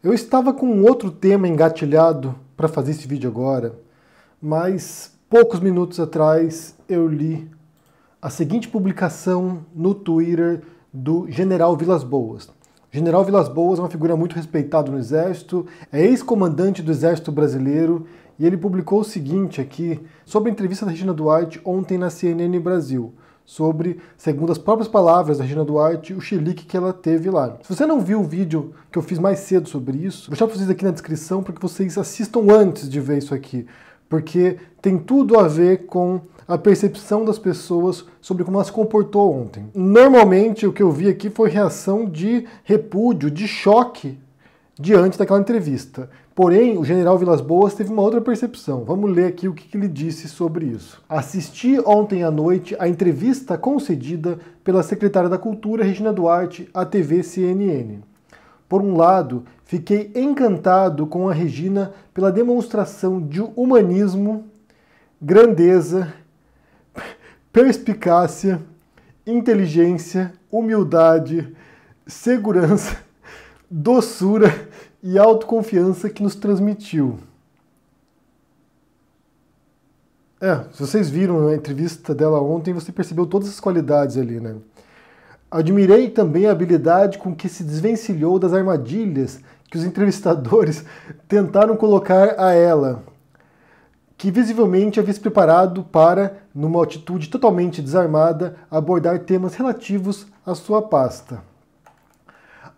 Eu estava com um outro tema engatilhado para fazer esse vídeo agora, mas poucos minutos atrás eu li a seguinte publicação no Twitter do General Vilas Boas. General Vilas Boas é uma figura muito respeitada no Exército, é ex-comandante do Exército Brasileiro e ele publicou o seguinte aqui sobre a entrevista da Regina Duarte ontem na CNN Brasil sobre, segundo as próprias palavras da Regina Duarte, o chilique que ela teve lá. Se você não viu o vídeo que eu fiz mais cedo sobre isso, vou deixar vocês aqui na descrição para que vocês assistam antes de ver isso aqui, porque tem tudo a ver com a percepção das pessoas sobre como ela se comportou ontem. Normalmente o que eu vi aqui foi reação de repúdio, de choque diante daquela entrevista. Porém, o general Vilas Boas teve uma outra percepção. Vamos ler aqui o que, ele disse sobre isso. Assisti ontem à noite a entrevista concedida pela secretária da Cultura, Regina Duarte, à TV CNN. Por um lado, fiquei encantado com a Regina pela demonstração de humanismo, grandeza, perspicácia, inteligência, humildade, segurança doçura e autoconfiança que nos transmitiu. É, se vocês viram a entrevista dela ontem, você percebeu todas as qualidades ali, né? Admirei também a habilidade com que se desvencilhou das armadilhas que os entrevistadores tentaram colocar a ela, que visivelmente havia se preparado para, numa atitude totalmente desarmada, abordar temas relativos à sua pasta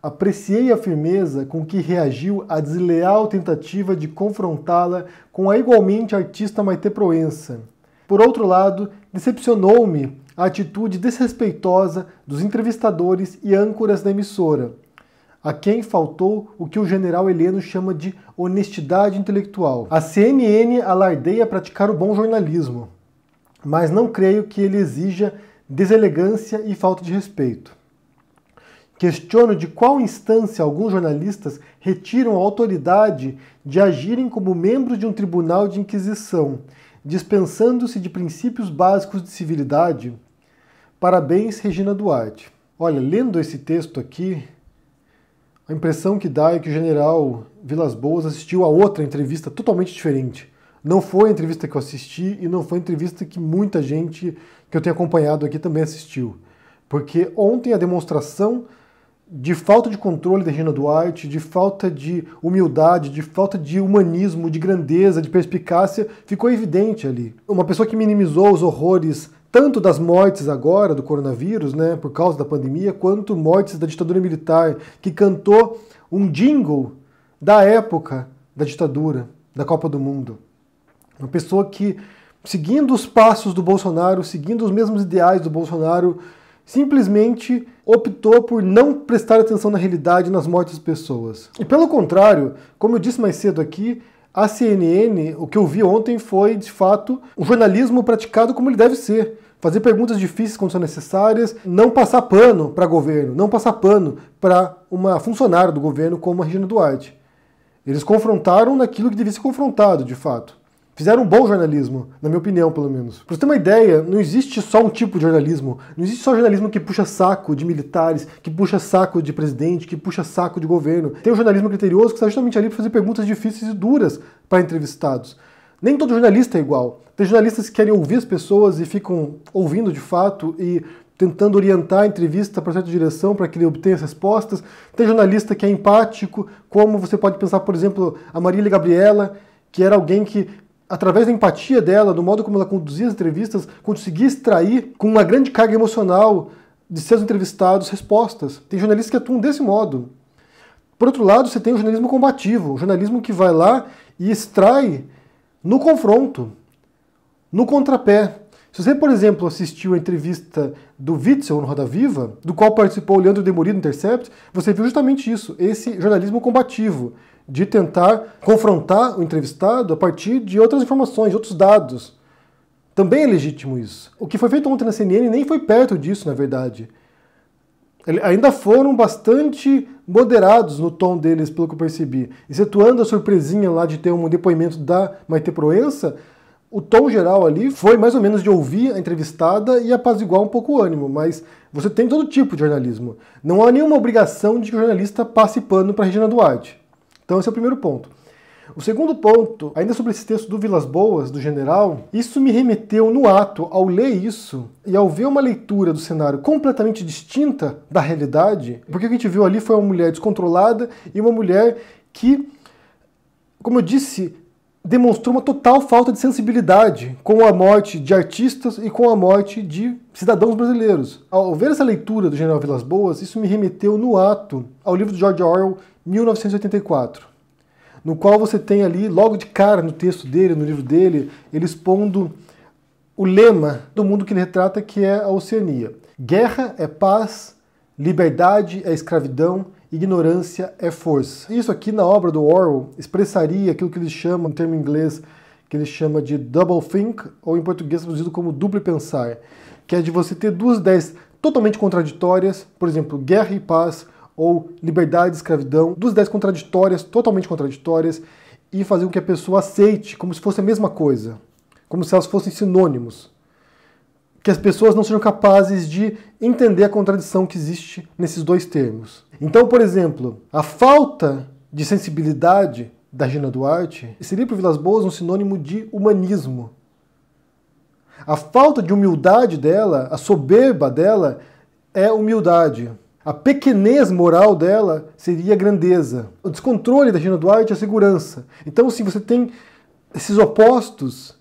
apreciei a firmeza com que reagiu à desleal tentativa de confrontá-la com a igualmente artista Maite Proença. Por outro lado, decepcionou-me a atitude desrespeitosa dos entrevistadores e âncoras da emissora, a quem faltou o que o general Heleno chama de honestidade intelectual. A CNN alardeia praticar o bom jornalismo, mas não creio que ele exija deselegância e falta de respeito. Questiono de qual instância alguns jornalistas retiram a autoridade de agirem como membros de um tribunal de inquisição, dispensando-se de princípios básicos de civilidade? Parabéns, Regina Duarte. Olha, lendo esse texto aqui, a impressão que dá é que o general Vilas Boas assistiu a outra entrevista totalmente diferente. Não foi a entrevista que eu assisti e não foi a entrevista que muita gente que eu tenho acompanhado aqui também assistiu. Porque ontem a demonstração de falta de controle da Regina Duarte, de falta de humildade, de falta de humanismo, de grandeza, de perspicácia, ficou evidente ali. Uma pessoa que minimizou os horrores tanto das mortes agora do coronavírus, né, por causa da pandemia, quanto mortes da ditadura militar, que cantou um jingle da época da ditadura, da Copa do Mundo. Uma pessoa que, seguindo os passos do Bolsonaro, seguindo os mesmos ideais do Bolsonaro, simplesmente optou por não prestar atenção na realidade nas mortes das pessoas. E pelo contrário, como eu disse mais cedo aqui, a CNN, o que eu vi ontem foi, de fato, o jornalismo praticado como ele deve ser. Fazer perguntas difíceis quando são necessárias, não passar pano para governo, não passar pano para uma funcionária do governo como a Regina Duarte. Eles confrontaram naquilo que devia ser confrontado, de fato. Fizeram um bom jornalismo, na minha opinião, pelo menos. Pra você ter uma ideia, não existe só um tipo de jornalismo. Não existe só jornalismo que puxa saco de militares, que puxa saco de presidente, que puxa saco de governo. Tem o jornalismo criterioso que está justamente ali para fazer perguntas difíceis e duras para entrevistados. Nem todo jornalista é igual. Tem jornalistas que querem ouvir as pessoas e ficam ouvindo de fato e tentando orientar a entrevista para certa direção para que ele obtenha as respostas. Tem jornalista que é empático, como você pode pensar, por exemplo, a Marília Gabriela, que era alguém que através da empatia dela, do modo como ela conduzia as entrevistas, conseguia extrair com uma grande carga emocional de seus entrevistados respostas. Tem jornalistas que atuam desse modo. Por outro lado, você tem o jornalismo combativo, o jornalismo que vai lá e extrai no confronto, no contrapé, se você, por exemplo, assistiu a entrevista do Witzel no Roda Viva, do qual participou o Leandro Demurido no Intercept, você viu justamente isso, esse jornalismo combativo, de tentar confrontar o entrevistado a partir de outras informações, de outros dados. Também é legítimo isso. O que foi feito ontem na CNN nem foi perto disso, na verdade. Ainda foram bastante moderados no tom deles, pelo que eu percebi. Excetuando a surpresinha lá de ter um depoimento da Maite Proença, o tom geral ali foi mais ou menos de ouvir a entrevistada e apaziguar um pouco o ânimo, mas você tem todo tipo de jornalismo. Não há nenhuma obrigação de que o jornalista passe pano para Regina Duarte. Então esse é o primeiro ponto. O segundo ponto, ainda sobre esse texto do Vilas Boas, do general, isso me remeteu no ato ao ler isso e ao ver uma leitura do cenário completamente distinta da realidade, porque o que a gente viu ali foi uma mulher descontrolada e uma mulher que, como eu disse, demonstrou uma total falta de sensibilidade com a morte de artistas e com a morte de cidadãos brasileiros. Ao ver essa leitura do General Vilas Boas, isso me remeteu no ato ao livro de George Orwell, 1984, no qual você tem ali, logo de cara no texto dele, no livro dele, ele expondo o lema do mundo que ele retrata, que é a Oceania. Guerra é paz, Liberdade é escravidão, ignorância é força. Isso aqui na obra do Orwell expressaria aquilo que ele chama, um termo em inglês, que ele chama de double think, ou em português traduzido como duplo pensar, que é de você ter duas ideias totalmente contraditórias, por exemplo, guerra e paz, ou liberdade e escravidão, duas ideias contraditórias, totalmente contraditórias, e fazer com que a pessoa aceite como se fosse a mesma coisa, como se elas fossem sinônimos que as pessoas não sejam capazes de entender a contradição que existe nesses dois termos. Então, por exemplo, a falta de sensibilidade da Gina Duarte seria para Vilas Boas é um sinônimo de humanismo. A falta de humildade dela, a soberba dela, é humildade. A pequenez moral dela seria grandeza. O descontrole da Gina Duarte é segurança. Então, se você tem esses opostos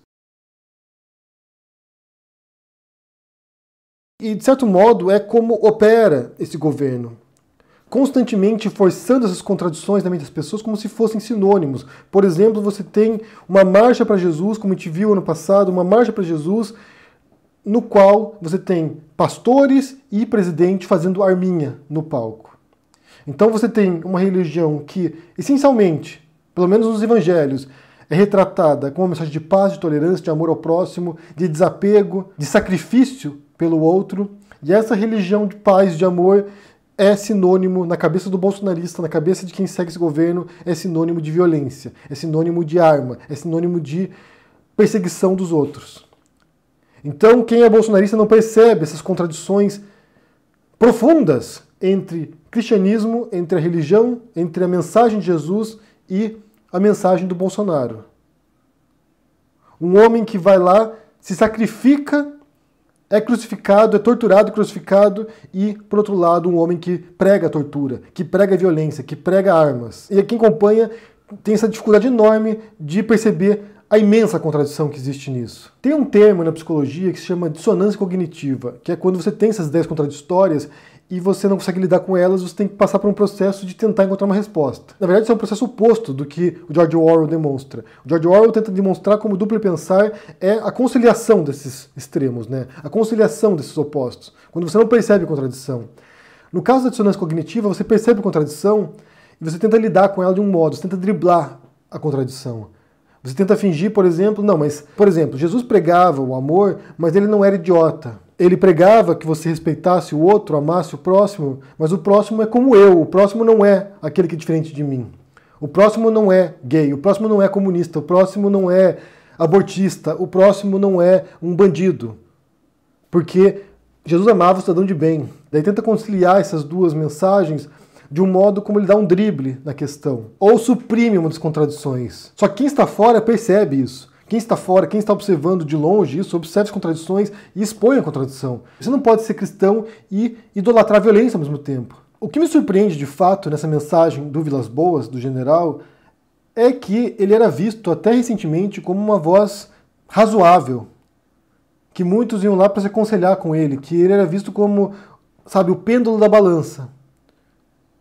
E, de certo modo, é como opera esse governo. Constantemente forçando essas contradições na mente das pessoas como se fossem sinônimos. Por exemplo, você tem uma marcha para Jesus, como a gente viu ano passado, uma marcha para Jesus, no qual você tem pastores e presidente fazendo arminha no palco. Então você tem uma religião que, essencialmente, pelo menos nos evangelhos, é retratada com uma mensagem de paz, de tolerância, de amor ao próximo, de desapego, de sacrifício pelo outro. E essa religião de paz, de amor, é sinônimo, na cabeça do bolsonarista, na cabeça de quem segue esse governo, é sinônimo de violência, é sinônimo de arma, é sinônimo de perseguição dos outros. Então, quem é bolsonarista não percebe essas contradições profundas entre cristianismo, entre a religião, entre a mensagem de Jesus e a mensagem do Bolsonaro. Um homem que vai lá, se sacrifica é crucificado, é torturado, crucificado, e, por outro lado, um homem que prega a tortura, que prega a violência, que prega armas. E quem acompanha tem essa dificuldade enorme de perceber a imensa contradição que existe nisso. Tem um termo na psicologia que se chama dissonância cognitiva, que é quando você tem essas ideias contraditórias e você não consegue lidar com elas, você tem que passar por um processo de tentar encontrar uma resposta. Na verdade, isso é um processo oposto do que o George Orwell demonstra. O George Orwell tenta demonstrar como o duplo pensar é a conciliação desses extremos, né? A conciliação desses opostos, quando você não percebe contradição. No caso da dissonância cognitiva, você percebe contradição e você tenta lidar com ela de um modo, você tenta driblar a contradição. Você tenta fingir, por exemplo, não, mas, por exemplo, Jesus pregava o amor, mas ele não era idiota. Ele pregava que você respeitasse o outro, amasse o próximo, mas o próximo é como eu, o próximo não é aquele que é diferente de mim. O próximo não é gay, o próximo não é comunista, o próximo não é abortista, o próximo não é um bandido. Porque Jesus amava o cidadão de bem. Daí tenta conciliar essas duas mensagens de um modo como ele dá um drible na questão, ou suprime uma das contradições. Só que quem está fora percebe isso. Quem está fora, quem está observando de longe isso, observa as contradições e expõe a contradição. Você não pode ser cristão e idolatrar a violência ao mesmo tempo. O que me surpreende de fato nessa mensagem do Vilas Boas, do general, é que ele era visto até recentemente como uma voz razoável, que muitos iam lá para se aconselhar com ele, que ele era visto como, sabe, o pêndulo da balança.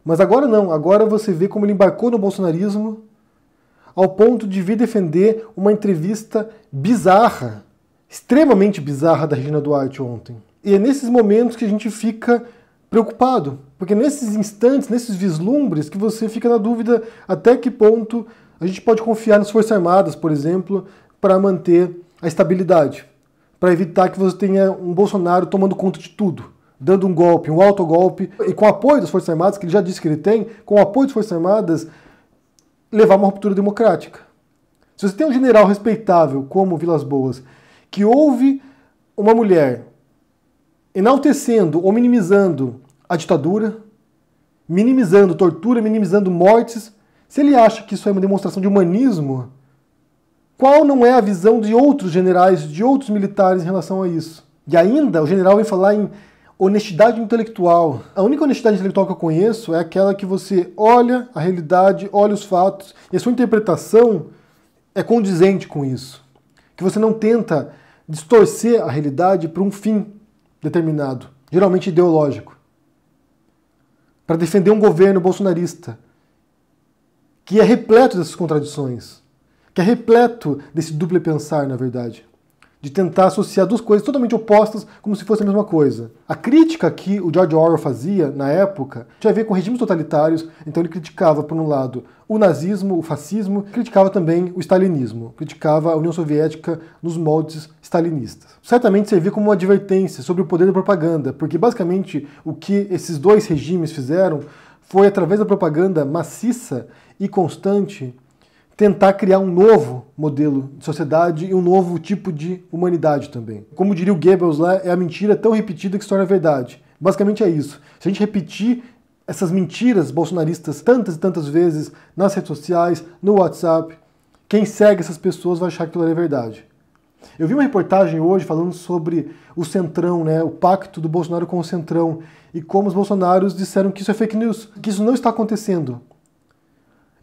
Mas agora não, agora você vê como ele embarcou no bolsonarismo ao ponto de vir defender uma entrevista bizarra, extremamente bizarra da Regina Duarte ontem. E é nesses momentos que a gente fica preocupado, porque nesses instantes, nesses vislumbres, que você fica na dúvida até que ponto a gente pode confiar nas Forças Armadas, por exemplo, para manter a estabilidade, para evitar que você tenha um Bolsonaro tomando conta de tudo dando um golpe, um autogolpe, e com apoio das Forças Armadas, que ele já disse que ele tem, com o apoio das Forças Armadas, levar uma ruptura democrática. Se você tem um general respeitável como Vilas Boas, que ouve uma mulher enaltecendo ou minimizando a ditadura, minimizando tortura, minimizando mortes, se ele acha que isso é uma demonstração de humanismo, qual não é a visão de outros generais, de outros militares em relação a isso? E ainda o general vem falar em honestidade intelectual. A única honestidade intelectual que eu conheço é aquela que você olha a realidade, olha os fatos e a sua interpretação é condizente com isso. Que você não tenta distorcer a realidade para um fim determinado, geralmente ideológico, para defender um governo bolsonarista que é repleto dessas contradições, que é repleto desse duplo pensar, na verdade de tentar associar duas coisas totalmente opostas como se fosse a mesma coisa. A crítica que o George Orwell fazia na época tinha a ver com regimes totalitários, então ele criticava, por um lado, o nazismo, o fascismo, criticava também o stalinismo, criticava a União Soviética nos moldes stalinistas. Certamente servia como uma advertência sobre o poder da propaganda, porque basicamente o que esses dois regimes fizeram foi através da propaganda maciça e constante tentar criar um novo modelo de sociedade e um novo tipo de humanidade também. Como diria o Goebbels lá, é a mentira tão repetida que se torna verdade. Basicamente é isso. Se a gente repetir essas mentiras bolsonaristas tantas e tantas vezes nas redes sociais, no WhatsApp, quem segue essas pessoas vai achar que aquilo é verdade. Eu vi uma reportagem hoje falando sobre o Centrão, né, o pacto do Bolsonaro com o Centrão, e como os bolsonaros disseram que isso é fake news, que isso não está acontecendo.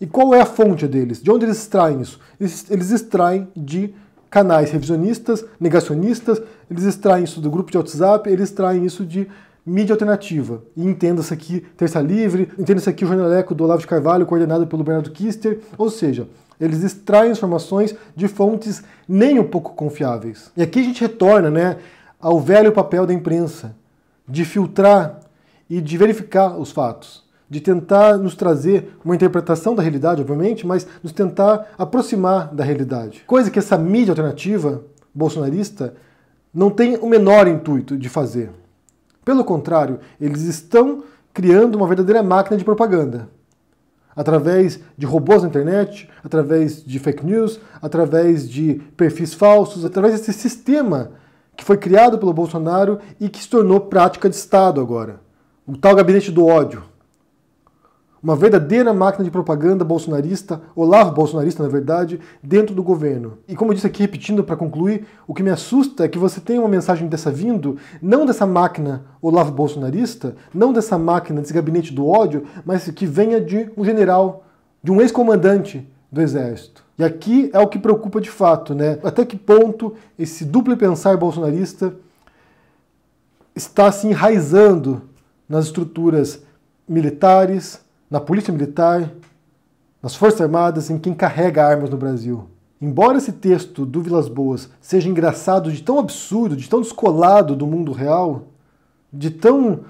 E qual é a fonte deles? De onde eles extraem isso? Eles, eles extraem de canais revisionistas, negacionistas, eles extraem isso do grupo de WhatsApp, eles extraem isso de mídia alternativa. E entenda-se aqui Terça Livre, entenda-se aqui o jornaleco do Olavo de Carvalho, coordenado pelo Bernardo Kister, ou seja, eles extraem informações de fontes nem um pouco confiáveis. E aqui a gente retorna né, ao velho papel da imprensa, de filtrar e de verificar os fatos de tentar nos trazer uma interpretação da realidade, obviamente, mas nos tentar aproximar da realidade. Coisa que essa mídia alternativa bolsonarista não tem o menor intuito de fazer. Pelo contrário, eles estão criando uma verdadeira máquina de propaganda. Através de robôs na internet, através de fake news, através de perfis falsos, através desse sistema que foi criado pelo Bolsonaro e que se tornou prática de Estado agora. O tal gabinete do ódio. Uma verdadeira máquina de propaganda bolsonarista, Olavo bolsonarista, na verdade, dentro do governo. E como eu disse aqui, repetindo para concluir, o que me assusta é que você tem uma mensagem dessa vindo, não dessa máquina Olavo bolsonarista, não dessa máquina, desse gabinete do ódio, mas que venha de um general, de um ex-comandante do exército. E aqui é o que preocupa de fato, né? Até que ponto esse duplo pensar bolsonarista está se enraizando nas estruturas militares, na Polícia Militar, nas Forças Armadas, em quem carrega armas no Brasil. Embora esse texto do Vilas Boas seja engraçado de tão absurdo, de tão descolado do mundo real, de tão,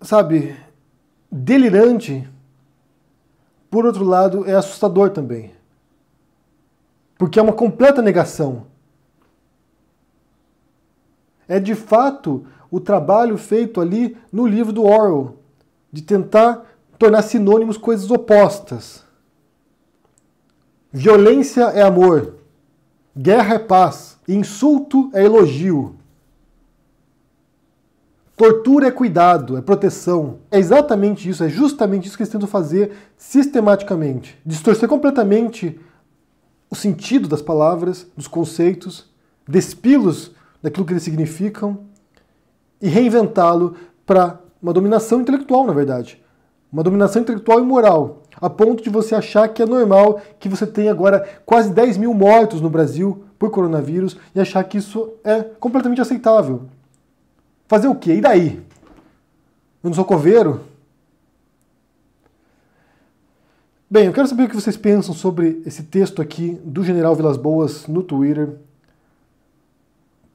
sabe, delirante, por outro lado, é assustador também. Porque é uma completa negação. É de fato o trabalho feito ali no livro do Orwell, de tentar tornar sinônimos coisas opostas. Violência é amor, guerra é paz, insulto é elogio. Tortura é cuidado, é proteção. É exatamente isso, é justamente isso que eles tentam fazer sistematicamente. Distorcer completamente o sentido das palavras, dos conceitos, despilos daquilo que eles significam e reinventá-lo para uma dominação intelectual, na verdade. Uma dominação intelectual e moral, a ponto de você achar que é normal que você tenha agora quase 10 mil mortos no Brasil por coronavírus e achar que isso é completamente aceitável. Fazer o quê? E daí? Eu não sou coveiro? Bem, eu quero saber o que vocês pensam sobre esse texto aqui do General Vilas Boas no Twitter.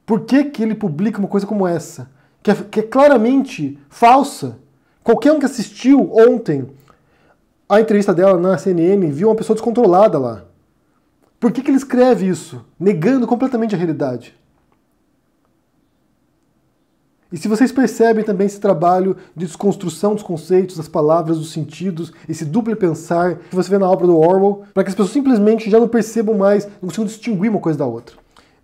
Por que, que ele publica uma coisa como essa? que é, que é claramente falsa. Qualquer um que assistiu ontem a entrevista dela na CNN viu uma pessoa descontrolada lá. Por que, que ele escreve isso? Negando completamente a realidade. E se vocês percebem também esse trabalho de desconstrução dos conceitos, das palavras, dos sentidos, esse duplo pensar que você vê na obra do Orwell, para que as pessoas simplesmente já não percebam mais, não consigam distinguir uma coisa da outra.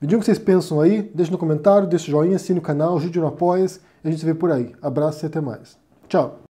Me digam o que vocês pensam aí, deixe no comentário, deixe o joinha, assine o canal, ajude no Apoia-se, a gente se vê por aí. Abraço e até mais. Tchau!